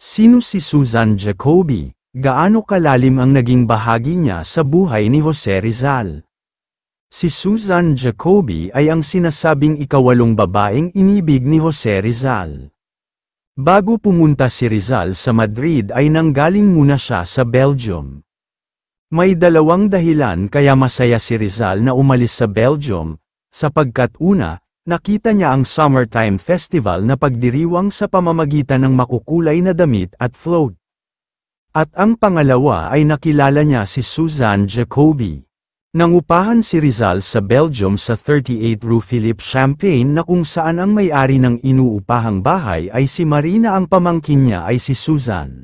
Sino si Susan Jacoby? Gaano kalalim ang naging bahagi niya sa buhay ni Jose Rizal? Si Susan Jacoby ay ang sinasabing ikawalong babaeng inibig ni Jose Rizal. Bago pumunta si Rizal sa Madrid ay nanggaling muna siya sa Belgium. May dalawang dahilan kaya masaya si Rizal na umalis sa Belgium, sapagkat una, Nakita niya ang Summertime Festival na pagdiriwang sa pamamagitan ng makukulay na damit at float. At ang pangalawa ay nakilala niya si Suzanne Jacoby. Nangupahan si Rizal sa Belgium sa 38 Rue Philippe Champagne na kung saan ang may-ari ng inuupahang bahay ay si Marina ang pamangkin niya ay si Susan.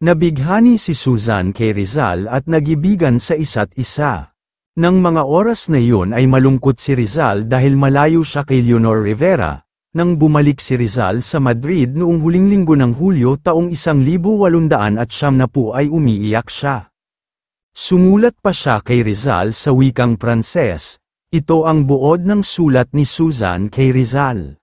Nabighani si Susan kay Rizal at nagibigan sa isa't isa. Nang mga oras na yun ay malungkot si Rizal dahil malayo siya kay Leonor Rivera, nang bumalik si Rizal sa Madrid noong huling linggo ng Hulyo taong 1800 at siyam na po ay umiiyak siya. Sumulat pa siya kay Rizal sa wikang Pranses, ito ang buod ng sulat ni Susan kay Rizal.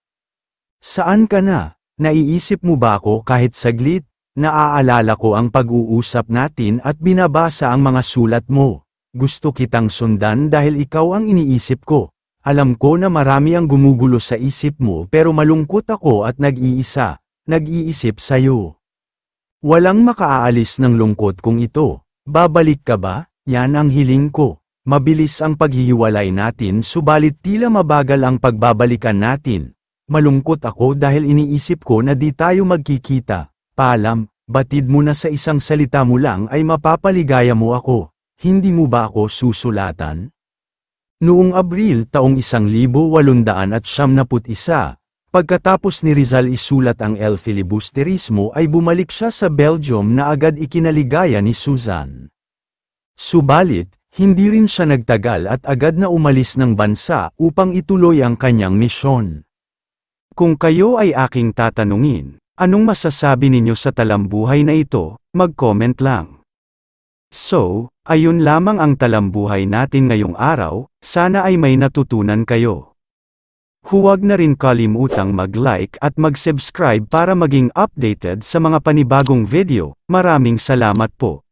Saan ka na? Naiisip mo ba ako kahit saglit? Naaalala ko ang pag-uusap natin at binabasa ang mga sulat mo gusto kitang sundan dahil ikaw ang iniisip ko. Alam ko na marami ang gumugulo sa isip mo pero malungkot ako at nag-iisa, nag-iisip sa'yo. Walang makaalis ng lungkot kong ito. Babalik ka ba? Yan ang hiling ko. Mabilis ang paghihiwalay natin subalit tila mabagal ang pagbabalikan natin. Malungkot ako dahil iniisip ko na di tayo magkikita. Paalam, batid mo na sa isang salita mo lang ay mapapaligaya mo ako. Hindi mo ba ako susulatan? Noong Abril taong 1871, pagkatapos ni Rizal isulat ang El Filibusterismo ay bumalik siya sa Belgium na agad ikinaligaya ni Susan. Subalit, hindi rin siya nagtagal at agad na umalis ng bansa upang ituloy ang kanyang misyon. Kung kayo ay aking tatanungin, anong masasabi ninyo sa talambuhay na ito, mag-comment lang. So, Ayun lamang ang talambuhay natin ngayong araw, sana ay may natutunan kayo. Huwag na rin kalimutang mag-like at mag-subscribe para maging updated sa mga panibagong video, maraming salamat po.